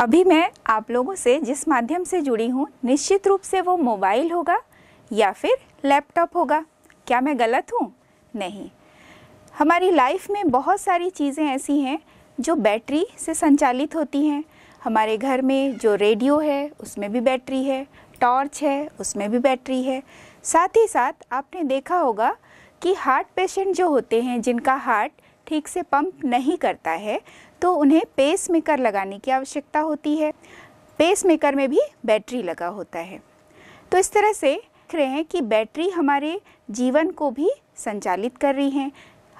अभी मैं आप लोगों से जिस माध्यम से जुड़ी हूँ निश्चित रूप से वो मोबाइल होगा या फिर लैपटॉप होगा क्या मैं गलत हूँ नहीं हमारी लाइफ में बहुत सारी चीज़ें ऐसी हैं जो बैटरी से संचालित होती हैं हमारे घर में जो रेडियो है उसमें भी बैटरी है टॉर्च है उसमें भी बैटरी है साथ ही साथ आपने देखा होगा कि हार्ट पेशेंट जो होते हैं जिनका हार्ट ठीक से पंप नहीं करता है तो उन्हें पेस मेकर लगाने की आवश्यकता होती है पेस मेकर में भी बैटरी लगा होता है तो इस तरह से देख रहे हैं कि बैटरी हमारे जीवन को भी संचालित कर रही हैं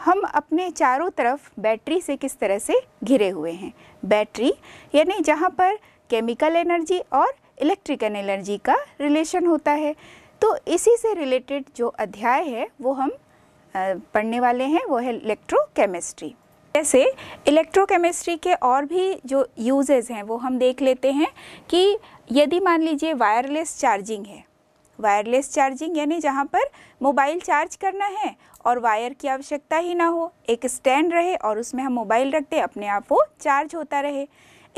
हम अपने चारों तरफ बैटरी से किस तरह से घिरे हुए हैं बैटरी यानी जहाँ पर केमिकल एनर्जी और इलेक्ट्रिकल एनर्जी का रिलेशन होता है तो इसी से रिलेटेड जो अध्याय है वो हम पढ़ने वाले हैं वो है इलेक्ट्रोकेमिस्ट्री जैसे इलेक्ट्रोकेमिस्ट्री के और भी जो यूजेस हैं वो हम देख लेते हैं कि यदि मान लीजिए वायरलेस चार्जिंग है वायरलेस चार्जिंग यानी जहाँ पर मोबाइल चार्ज करना है और वायर की आवश्यकता ही ना हो एक स्टैंड रहे और उसमें हम मोबाइल रखते अपने आप वो चार्ज होता रहे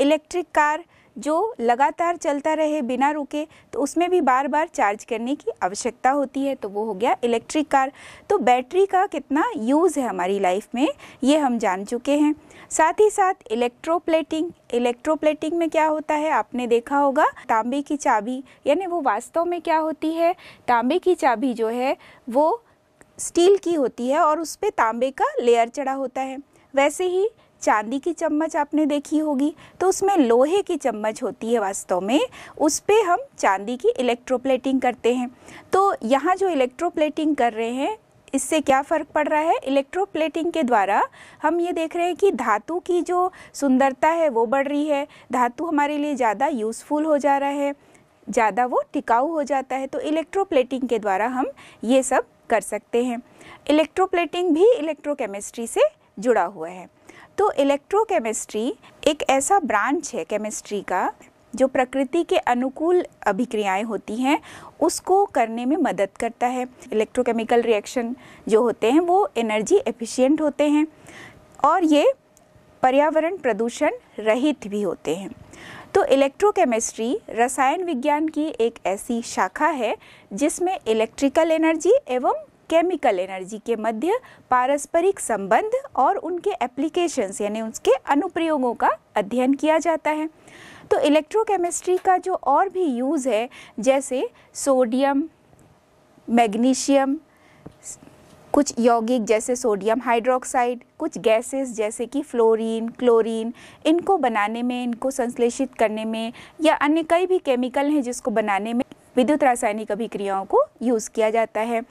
इलेक्ट्रिक कार जो लगातार चलता रहे बिना रुके तो उसमें भी बार बार चार्ज करने की आवश्यकता होती है तो वो हो गया इलेक्ट्रिक कार तो बैटरी का कितना यूज़ है हमारी लाइफ में ये हम जान चुके हैं साथ ही साथ इलेक्ट्रोप्लेटिंग इलेक्ट्रोप्लेटिंग में क्या होता है आपने देखा होगा तांबे की चाबी यानी वो वास्तव में क्या होती है तांबे की चाबी जो है वो स्टील की होती है और उस पर तांबे का लेयर चढ़ा होता है वैसे ही चांदी की चम्मच आपने देखी होगी तो उसमें लोहे की चम्मच होती है वास्तव में उस पर हम चांदी की इलेक्ट्रोप्लेटिंग करते हैं तो यहाँ जो इलेक्ट्रोप्लेटिंग कर रहे हैं इससे क्या फ़र्क पड़ रहा है इलेक्ट्रोप्लेटिंग के द्वारा हम ये देख रहे हैं कि धातु की जो सुंदरता है वो बढ़ रही है धातु हमारे लिए ज़्यादा यूज़फुल हो जा रहा है ज़्यादा वो टिकाऊ हो जाता है तो इलेक्ट्रोप्लेटिंग के द्वारा हम ये सब कर सकते हैं इलेक्ट्रोप्लेटिंग भी इलेक्ट्रोकेमिस्ट्री से जुड़ा हुआ है तो इलेक्ट्रोकेमिस्ट्री एक ऐसा ब्रांच है केमिस्ट्री का जो प्रकृति के अनुकूल अभिक्रियाएं होती हैं उसको करने में मदद करता है इलेक्ट्रोकेमिकल रिएक्शन जो होते हैं वो एनर्जी एफिशिएंट होते हैं और ये पर्यावरण प्रदूषण रहित भी होते हैं तो इलेक्ट्रोकेमिस्ट्री रसायन विज्ञान की एक ऐसी शाखा है जिसमें इलेक्ट्रिकल एनर्जी एवं केमिकल एनर्जी के मध्य पारस्परिक संबंध और उनके एप्लीकेशंस यानी उसके अनुप्रयोगों का अध्ययन किया जाता है तो इलेक्ट्रोकेमिस्ट्री का जो और भी यूज़ है जैसे सोडियम मैग्नीशियम कुछ यौगिक जैसे सोडियम हाइड्रोक्साइड कुछ गैसेस जैसे कि फ्लोरीन क्लोरीन इनको बनाने में इनको संश्लेषित करने में या अन्य कई भी केमिकल हैं जिसको बनाने में विद्युत रासायनिक अभिक्रियाओं को यूज़ किया जाता है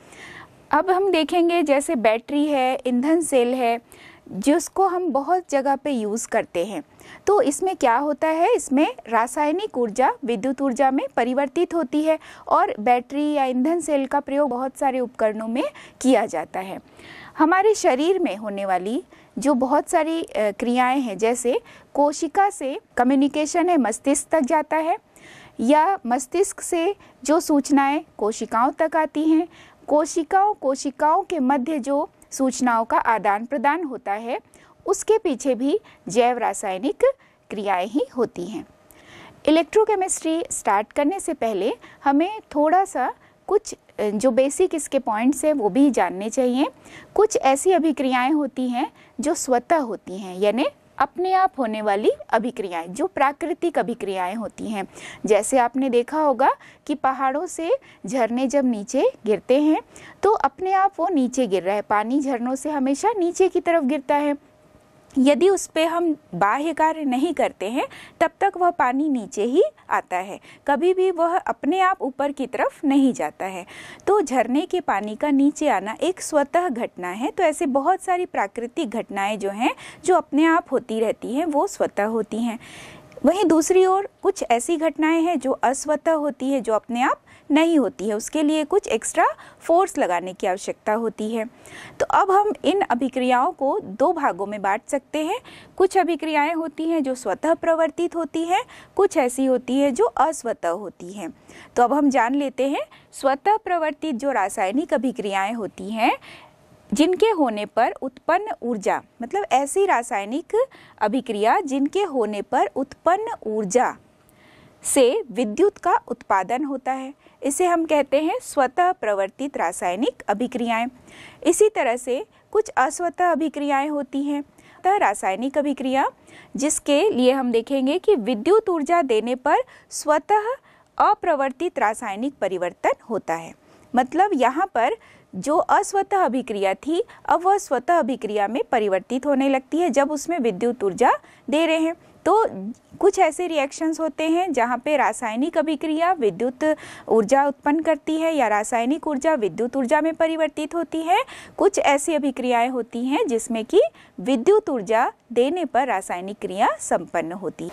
अब हम देखेंगे जैसे बैटरी है ईंधन सेल है जिसको हम बहुत जगह पे यूज़ करते हैं तो इसमें क्या होता है इसमें रासायनिक ऊर्जा विद्युत ऊर्जा में परिवर्तित होती है और बैटरी या ईंधन सेल का प्रयोग बहुत सारे उपकरणों में किया जाता है हमारे शरीर में होने वाली जो बहुत सारी क्रियाएं हैं जैसे कोशिका से कम्युनिकेशन है मस्तिष्क तक जाता है या मस्तिष्क से जो सूचनाएं कोशिकाओं तक आती हैं कोशिकाओं कोशिकाओं के मध्य जो सूचनाओं का आदान प्रदान होता है उसके पीछे भी जैव रासायनिक क्रियाएं ही होती हैं इलेक्ट्रोकेमिस्ट्री स्टार्ट करने से पहले हमें थोड़ा सा कुछ जो बेसिक इसके पॉइंट्स हैं वो भी जानने चाहिए कुछ ऐसी अभिक्रियाएं होती हैं जो स्वतः होती हैं यानी अपने आप होने वाली अभिक्रियाएं जो प्राकृतिक अभिक्रियाएं होती हैं जैसे आपने देखा होगा कि पहाड़ों से झरने जब नीचे गिरते हैं तो अपने आप वो नीचे गिर रहा है पानी झरनों से हमेशा नीचे की तरफ गिरता है यदि उस पर हम बाह्य कार्य नहीं करते हैं तब तक वह पानी नीचे ही आता है कभी भी वह अपने आप ऊपर की तरफ नहीं जाता है तो झरने के पानी का नीचे आना एक स्वतः घटना है तो ऐसे बहुत सारी प्राकृतिक घटनाएं जो हैं जो अपने आप होती रहती हैं वो स्वतः होती हैं वहीं दूसरी ओर कुछ ऐसी घटनाएं हैं जो अस्वतः होती है जो अपने आप नहीं होती है उसके लिए कुछ एक्स्ट्रा फोर्स लगाने की आवश्यकता होती है तो अब हम इन अभिक्रियाओं को दो भागों में बांट सकते हैं कुछ अभिक्रियाएं होती हैं जो स्वतः प्रवर्तित होती हैं कुछ ऐसी होती है जो अस्वतः होती हैं तो अब हम जान लेते हैं स्वतः प्रवर्तित जो रासायनिक अभिक्रियाएँ होती हैं जिनके होने पर उत्पन्न ऊर्जा मतलब ऐसी रासायनिक अभिक्रिया जिनके होने पर उत्पन्न ऊर्जा से विद्युत का उत्पादन होता है इसे हम कहते हैं स्वतः प्रवर्तित रासायनिक अभिक्रियाएं इसी तरह से कुछ अस्वतः अभिक्रियाएं होती हैं अतः रासायनिक अभिक्रिया जिसके लिए हम देखेंगे कि विद्युत ऊर्जा देने पर स्वतः अप्रवर्तित रासायनिक परिवर्तन होता है मतलब यहाँ पर जो अस्वतः अभिक्रिया थी अब वह स्वतः अभिक्रिया में परिवर्तित होने लगती है जब उसमें विद्युत ऊर्जा दे रहे हैं तो कुछ ऐसे रिएक्शंस होते हैं जहाँ पे रासायनिक अभिक्रिया विद्युत ऊर्जा उत्पन्न करती है या रासायनिक ऊर्जा विद्युत ऊर्जा में परिवर्तित होती है कुछ ऐसी अभिक्रियाएं होती हैं जिसमें कि विद्युत ऊर्जा देने पर रासायनिक क्रिया संपन्न होती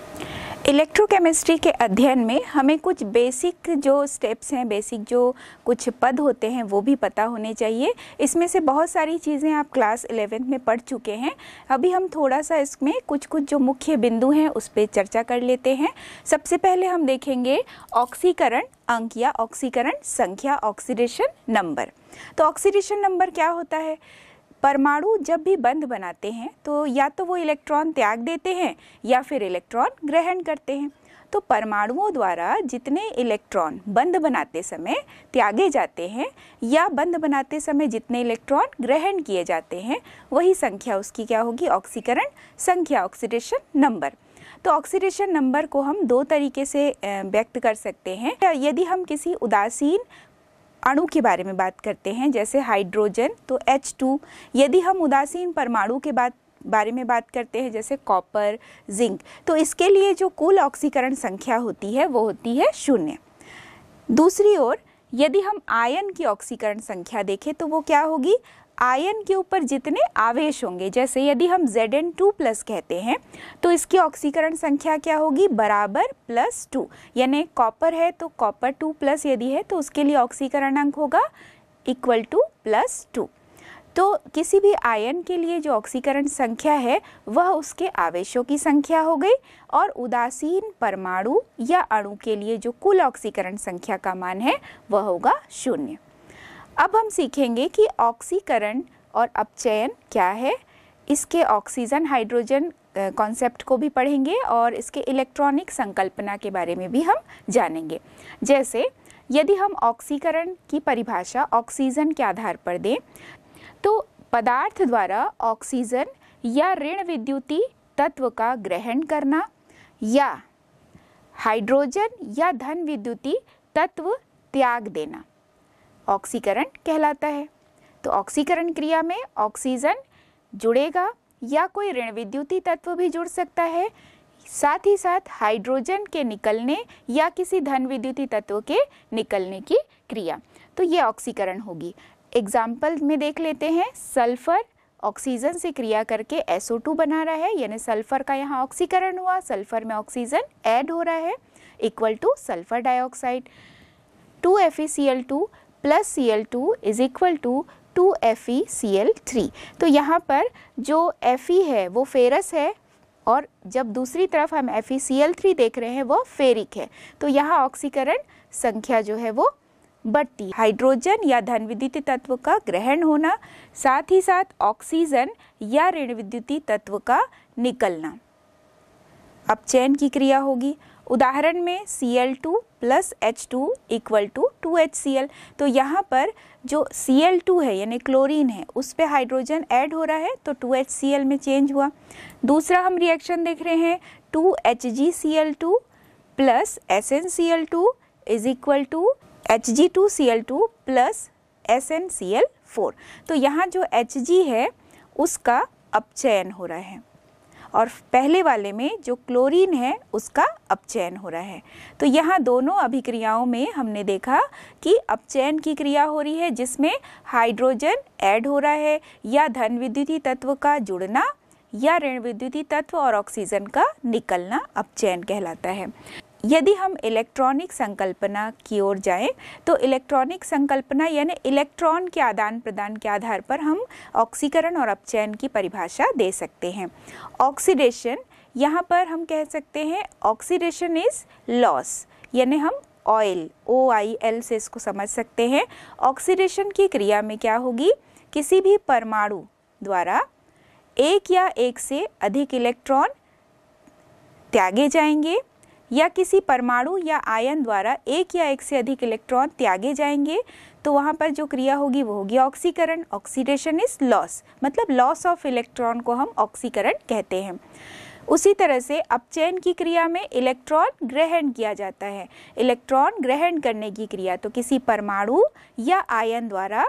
इलेक्ट्रोकेमिस्ट्री के अध्ययन में हमें कुछ बेसिक जो स्टेप्स हैं बेसिक जो कुछ पद होते हैं वो भी पता होने चाहिए इसमें से बहुत सारी चीज़ें आप क्लास इलेवेंथ में पढ़ चुके हैं अभी हम थोड़ा सा इसमें कुछ कुछ जो मुख्य बिंदु हैं है उस पर चर्चा कर लेते हैं सबसे पहले हम देखेंगे ऑक्सीकरण अंक या ऑक्सीकरण संख्या ऑक्सीडेशन नंबर तो ऑक्सीडेशन नंबर क्या होता है परमाणु जब भी बंध बनाते हैं तो या तो वो इलेक्ट्रॉन त्याग देते हैं या फिर इलेक्ट्रॉन ग्रहण करते हैं तो परमाणुओं द्वारा जितने इलेक्ट्रॉन बंध बनाते समय त्यागे जाते हैं या बंध बनाते समय जितने इलेक्ट्रॉन ग्रहण किए जाते हैं वही संख्या उसकी क्या होगी ऑक्सीकरण संख्या ऑक्सीडेशन नंबर तो ऑक्सीडेशन नंबर को हम दो तरीके से व्यक्त कर सकते हैं यदि हम किसी उदासीन अणु के बारे में बात करते हैं जैसे हाइड्रोजन तो H2 यदि हम उदासीन परमाणु के बात बारे में बात करते हैं जैसे कॉपर जिंक तो इसके लिए जो कुल ऑक्सीकरण संख्या होती है वो होती है शून्य दूसरी ओर यदि हम आयन की ऑक्सीकरण संख्या देखें तो वो क्या होगी आयन के ऊपर जितने आवेश होंगे जैसे यदि हम जेड एन टू प्लस कहते हैं तो इसकी ऑक्सीकरण संख्या क्या होगी बराबर प्लस टू यानी कॉपर है तो कॉपर टू प्लस यदि है तो उसके लिए ऑक्सीकरण अंक होगा इक्वल टू प्लस टू तो किसी भी आयन के लिए जो ऑक्सीकरण संख्या है वह उसके आवेशों की संख्या हो गई और उदासीन परमाणु या अणु के लिए जो कुल ऑक्सीकरण संख्या का मान है वह होगा शून्य अब हम सीखेंगे कि ऑक्सीकरण और अपचयन क्या है इसके ऑक्सीजन हाइड्रोजन कॉन्सेप्ट को भी पढ़ेंगे और इसके इलेक्ट्रॉनिक संकल्पना के बारे में भी हम जानेंगे जैसे यदि हम ऑक्सीकरण की परिभाषा ऑक्सीजन के आधार पर दें तो पदार्थ द्वारा ऑक्सीजन या ऋण विद्युती तत्व का ग्रहण करना या हाइड्रोजन या धन विद्युती तत्व त्याग देना ऑक्सीकरण कहलाता है तो ऑक्सीकरण क्रिया में ऑक्सीजन जुड़ेगा या कोई ऋण विद्युती तत्व भी जुड़ सकता है साथ ही साथ हाइड्रोजन के निकलने या किसी धन विद्युती तत्व के निकलने की क्रिया तो ये ऑक्सीकरण होगी एग्जाम्पल में देख लेते हैं सल्फर ऑक्सीजन से क्रिया करके SO2 बना रहा है यानी सल्फर का यहाँ ऑक्सीकरण हुआ सल्फर में ऑक्सीजन ऐड हो रहा है equal to sulphur dioxide two F E C L two plus C L two is equal to two F E C L three तो यहाँ पर जो एफ ई है वो फेरस है और जब दूसरी तरफ हम F E C L three देख रहे हैं वो फेरिक है तो यहाँ ऑक्सीकरण संख्या जो है वो बढ़ती हाइड्रोजन या धन विद्युत तत्व का ग्रहण होना साथ ही साथ ऑक्सीजन या ऋण विद्युत तत्व का निकलना अब चयन की क्रिया होगी उदाहरण में C L two plus H two equal to two H C L तो यहाँ पर जो सी एल टू है यानी क्लोरीन है उस पर हाइड्रोजन ऐड हो रहा है तो टू एच सी एल में चेंज हुआ दूसरा हम रिएक्शन देख रहे हैं two H G C L two plus S N C L two is equal to H G two C L two plus S N C L four तो यहाँ जो एच जी है उसका अपचयन हो रहा है और पहले वाले में जो क्लोरीन है उसका अपचयन हो रहा है तो यहाँ दोनों अभिक्रियाओं में हमने देखा कि अपचयन की क्रिया हो रही है जिसमें हाइड्रोजन ऐड हो रहा है या धन विद्युतीय तत्व का जुड़ना या ऋण विद्युतीय तत्व और ऑक्सीजन का निकलना अपचयन कहलाता है यदि हम इलेक्ट्रॉनिक संकल्पना की ओर जाएं तो इलेक्ट्रॉनिक संकल्पना यानी इलेक्ट्रॉन के आदान प्रदान के आधार पर हम ऑक्सीकरण और अपचयन की परिभाषा दे सकते हैं ऑक्सीडेशन यहाँ पर हम कह सकते हैं ऑक्सीडेशन इज लॉस यानी हम ऑयल ओ आई एल से इसको समझ सकते हैं ऑक्सीडेशन की क्रिया में क्या होगी किसी भी परमाणु द्वारा एक या एक से अधिक इलेक्ट्रॉन त्यागे जाएंगे या किसी परमाणु या आयन द्वारा एक या एक से अधिक इलेक्ट्रॉन त्यागे जाएंगे तो वहाँ पर जो क्रिया होगी वो होगी ऑक्सीकरण ऑक्सीडेशन इज लॉस मतलब लॉस ऑफ इलेक्ट्रॉन को हम ऑक्सीकरण कहते हैं उसी तरह से अपचयन की क्रिया में इलेक्ट्रॉन ग्रहण किया जाता है इलेक्ट्रॉन ग्रहण करने की क्रिया तो किसी परमाणु या आयन द्वारा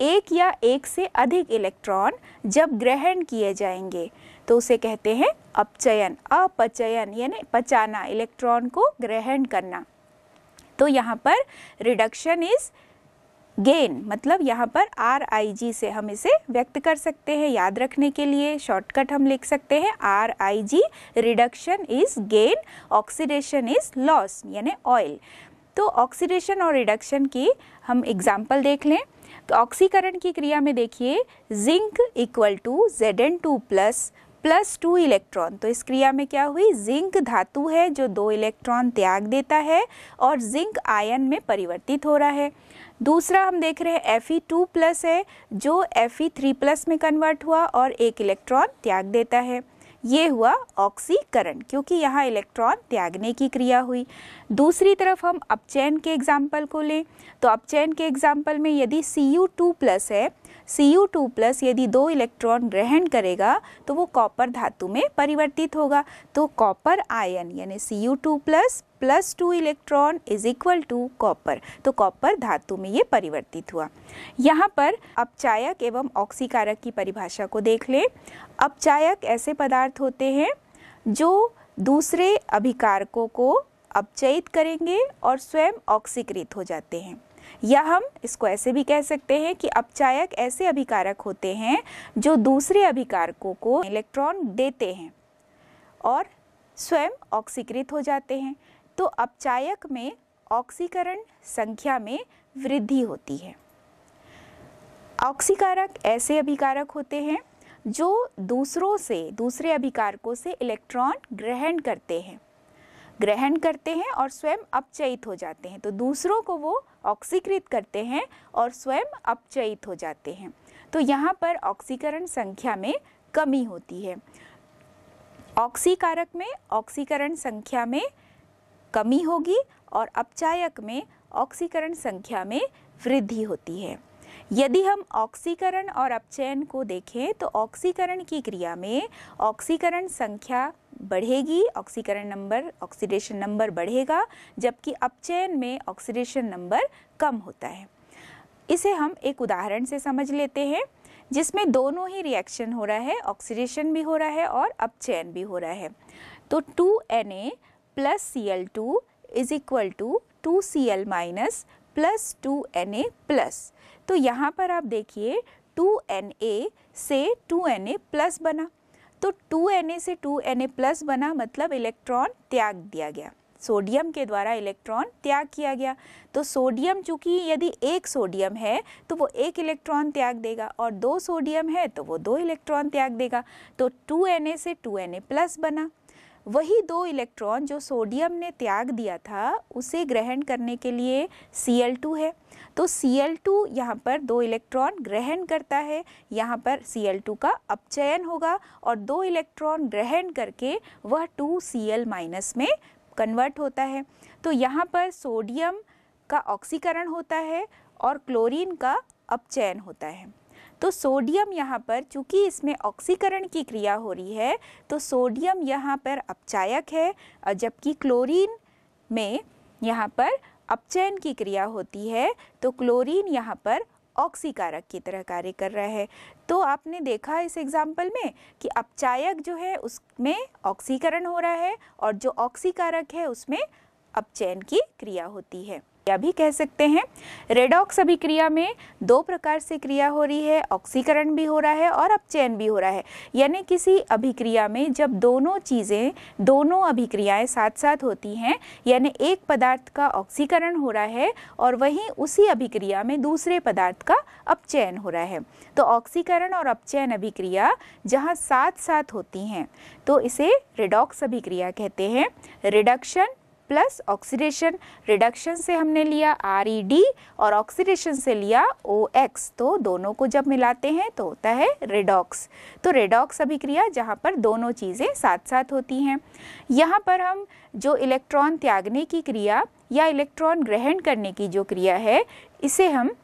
एक या एक से अधिक इलेक्ट्रॉन जब ग्रहण किए जाएंगे तो उसे कहते हैं अपचयन अपचयन यानी पचाना इलेक्ट्रॉन को ग्रहण करना तो यहाँ पर रिडक्शन इज गेन मतलब यहाँ पर आर आई जी से हम इसे व्यक्त कर सकते हैं याद रखने के लिए शॉर्टकट हम लिख सकते हैं R I G reduction is gain oxidation is loss यानी ऑयल तो ऑक्सीडेशन और रिडक्शन की हम एग्जाम्पल देख लें तो ऑक्सीकरण की क्रिया में देखिए zinc equal to Z N two plus plus two electron तो इस क्रिया में क्या हुई जिंक धातु है जो दो इलेक्ट्रॉन त्याग देता है और जिंक आयन में परिवर्तित हो रहा है दूसरा हम देख रहे हैं एफ ई टू प्लस है जो एफ ई थ्री प्लस में कन्वर्ट हुआ और एक इलेक्ट्रॉन त्याग देता है ये हुआ ऑक्सीकरण क्योंकि यहाँ इलेक्ट्रॉन त्यागने की क्रिया हुई दूसरी तरफ हम अपचैन के एग्जाम्पल को लें तो अपचैन के एग्जाम्पल में यदि सी यू टू प्लस है Cu2 प्लस यदि दो इलेक्ट्रॉन ग्रहण करेगा तो वो कॉपर धातु में परिवर्तित होगा तो कॉपर आयन यानी Cu2 plus plus two electron is equal to copper तो कॉपर धातु में ये परिवर्तित हुआ यहाँ पर अपचायक एवं ऑक्सीकारक की परिभाषा को देख लें अपचायक ऐसे पदार्थ होते हैं जो दूसरे अभिकारकों को अपचयित करेंगे और स्वयं ऑक्सीकृत हो जाते हैं या हम इसको ऐसे भी कह सकते हैं कि अपचायक ऐसे अभिकारक होते हैं जो दूसरे अभिकारकों को इलेक्ट्रॉन देते हैं और स्वयं ऑक्सीकृत हो जाते हैं तो अपचायक में ऑक्सीकरण संख्या में वृद्धि होती है ऑक्सीकारक ऐसे अभिकारक होते हैं जो दूसरों से दूसरे अभिकारकों से इलेक्ट्रॉन ग्रहण करते हैं ग्रहण करते हैं और स्वयं अपचयित हो जाते हैं तो दूसरों को वो ऑक्सीकृत करते हैं और स्वयं अपचयित हो जाते हैं तो यहाँ पर ऑक्सीकरण संख्या में कमी होती है ऑक्सीकारक में ऑक्सीकरण संख्या में कमी होगी और अपचायक में ऑक्सीकरण संख्या में वृद्धि होती है यदि हम ऑक्सीकरण और अपचयन को देखें तो ऑक्सीकरण की क्रिया में ऑक्सीकरण संख्या बढ़ेगी ऑक्सीकरण नंबर ऑक्सीडेशन नंबर बढ़ेगा जबकि अपचयन में ऑक्सीडेशन नंबर कम होता है इसे हम एक उदाहरण से समझ लेते हैं जिसमें दोनों ही रिएक्शन हो रहा है ऑक्सीडेशन भी हो रहा है और अपचयन भी हो रहा है तो two N A plus C L two is equal to two C L minus plus two N A plus तो यहाँ पर आप देखिए टू एन ए से टू एन ए प्लस बना तो 2Na से 2Na प्लस बना मतलब इलेक्ट्रॉन त्याग दिया गया सोडियम के द्वारा इलेक्ट्रॉन त्याग किया गया तो सोडियम चूंकि यदि एक सोडियम है तो वो एक इलेक्ट्रॉन त्याग देगा और दो सोडियम है तो वो दो इलेक्ट्रॉन त्याग देगा तो 2Na से 2Na प्लस बना वही दो इलेक्ट्रॉन जो सोडियम ने त्याग दिया था उसे ग्रहण करने के लिए Cl2 है तो Cl2 यहाँ पर दो इलेक्ट्रॉन ग्रहण करता है यहाँ पर Cl2 का अपचयन होगा और दो इलेक्ट्रॉन ग्रहण करके वह 2Cl माइनस में कन्वर्ट होता है तो यहाँ पर सोडियम का ऑक्सीकरण होता है और क्लोरीन का अपचयन होता है तो सोडियम यहाँ पर चूँकि इसमें ऑक्सीकरण की क्रिया हो रही है तो सोडियम यहाँ पर अपचायक है जबकि क्लोरीन में यहाँ पर अपचयन की क्रिया होती है तो क्लोरीन यहाँ पर ऑक्सीकारक की तरह कार्य कर रहा है तो आपने देखा इस एग्जाम्पल में कि अपचायक जो है उसमें ऑक्सीकरण हो रहा है और जो ऑक्सीकारक है उसमें अपचयन की क्रिया होती है या भी कह सकते हैं रेडॉक्स अभिक्रिया में दो प्रकार से क्रिया हो रही है ऑक्सीकरण भी हो रहा है और अपचयन भी हो रहा है यानी किसी अभिक्रिया में जब दोनों चीज़ें दोनों अभिक्रियाएं साथ साथ होती हैं यानी एक पदार्थ का ऑक्सीकरण हो रहा है और वहीं उसी अभिक्रिया में दूसरे पदार्थ का अपचयन हो रहा है तो ऑक्सीकरण और अपचयन अभिक्रिया जहाँ साथ साथ होती हैं तो इसे रेडॉक्स अभिक्रिया कहते हैं रिडक्शन प्लस ऑक्सीडेशन रिडक्शन से हमने लिया आर ई डी और ऑक्सीडेशन से लिया ओ एक्स तो दोनों को जब मिलाते हैं तो होता है रेडॉक्स तो रेडॉक्स अभिक्रिया जहाँ पर दोनों चीज़ें साथ साथ होती हैं यहाँ पर हम जो इलेक्ट्रॉन त्यागने की क्रिया या इलेक्ट्रॉन ग्रहण करने की जो क्रिया है इसे हम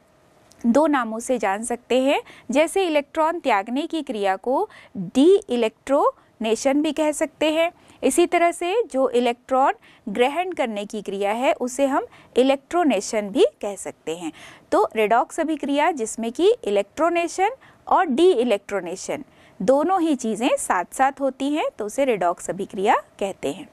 दो नामों से जान सकते हैं जैसे इलेक्ट्रॉन त्यागने की क्रिया को डी इलेक्ट्रोनेशन भी कह सकते हैं इसी तरह से जो इलेक्ट्रॉन ग्रहण करने की क्रिया है उसे हम इलेक्ट्रोनेशन भी कह सकते हैं तो रेडॉक्स अभिक्रिया जिसमें कि इलेक्ट्रोनेशन और डी इलेक्ट्रोनेशन दोनों ही चीज़ें साथ साथ होती हैं तो उसे रेडॉक्स अभिक्रिया कहते हैं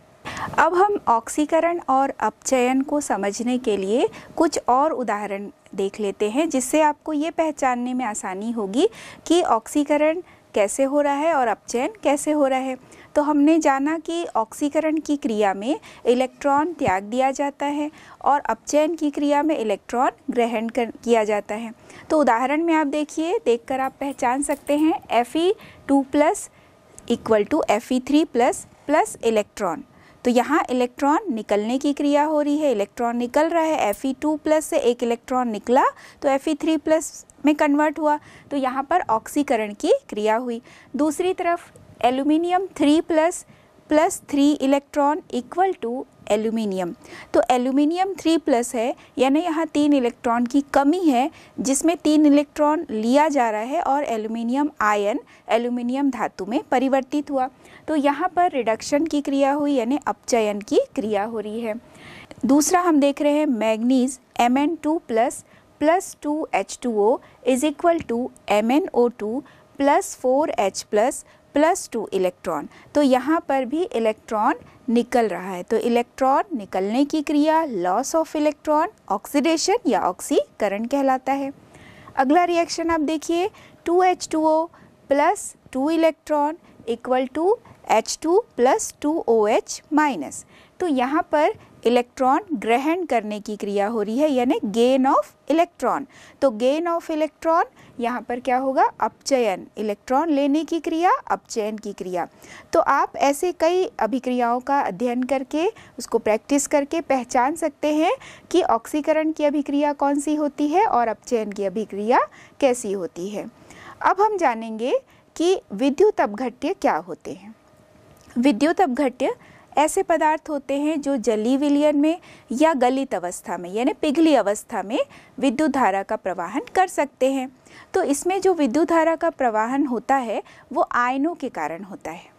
अब हम ऑक्सीकरण और अपचयन को समझने के लिए कुछ और उदाहरण देख लेते हैं जिससे आपको ये पहचानने में आसानी होगी कि ऑक्सीकरण कैसे हो रहा है और अपचयन कैसे हो रहा है तो हमने जाना कि ऑक्सीकरण की क्रिया में इलेक्ट्रॉन त्याग दिया जाता है और अपचयन की क्रिया में इलेक्ट्रॉन ग्रहण कर किया जाता है तो उदाहरण में आप देखिए देखकर आप पहचान सकते हैं F E two plus equal to F E three plus plus electron तो यहाँ इलेक्ट्रॉन निकलने की क्रिया हो रही है इलेक्ट्रॉन निकल रहा है एफ ई टू प्लस से एक इलेक्ट्रॉन निकला तो एफ ई थ्री प्लस में कन्वर्ट हुआ तो यहाँ पर ऑक्सीकरण की क्रिया हुई दूसरी तरफ aluminium three plus plus three electron equal to aluminium तो एल्यूमिनियम थ्री प्लस है यानी यहाँ तीन इलेक्ट्रॉन की कमी है जिसमें तीन इलेक्ट्रॉन लिया जा रहा है और एल्यूमिनियम आयन एल्यूमिनियम धातु में परिवर्तित हुआ तो यहाँ पर रिडक्शन की क्रिया हुई यानी अपचयन की क्रिया हो रही है दूसरा हम देख रहे हैं manganese M N two plus plus two H two O is equal to M N O two plus four H plus plus two electron तो यहाँ पर भी इलेक्ट्रॉन निकल रहा है तो इलेक्ट्रॉन निकलने की क्रिया लॉस ऑफ इलेक्ट्रॉन ऑक्सीडेशन या ऑक्सीकरण कहलाता है अगला रिएक्शन आप देखिए 2H2O plus two electron equal to H two plus two O H minus तो यहाँ पर इलेक्ट्रॉन ग्रहण करने की क्रिया हो रही है यानी गेन ऑफ इलेक्ट्रॉन तो गेन ऑफ इलेक्ट्रॉन यहाँ पर क्या होगा अपचयन इलेक्ट्रॉन लेने की क्रिया अपचयन की क्रिया तो आप ऐसे कई अभिक्रियाओं का अध्ययन करके उसको प्रैक्टिस करके पहचान सकते हैं कि ऑक्सीकरण की अभिक्रिया कौन सी होती है और अपचयन की अभिक्रिया कैसी होती है अब हम जानेंगे कि विद्युत अपघट्य क्या होते हैं विद्युत अपघट्य ऐसे पदार्थ होते हैं जो जली विलियन में या गलित अवस्था में यानी पिघली अवस्था में विद्युत धारा का प्रवाहन कर सकते हैं तो इसमें जो विद्युत धारा का प्रवाहन होता है वो आयनों के कारण होता है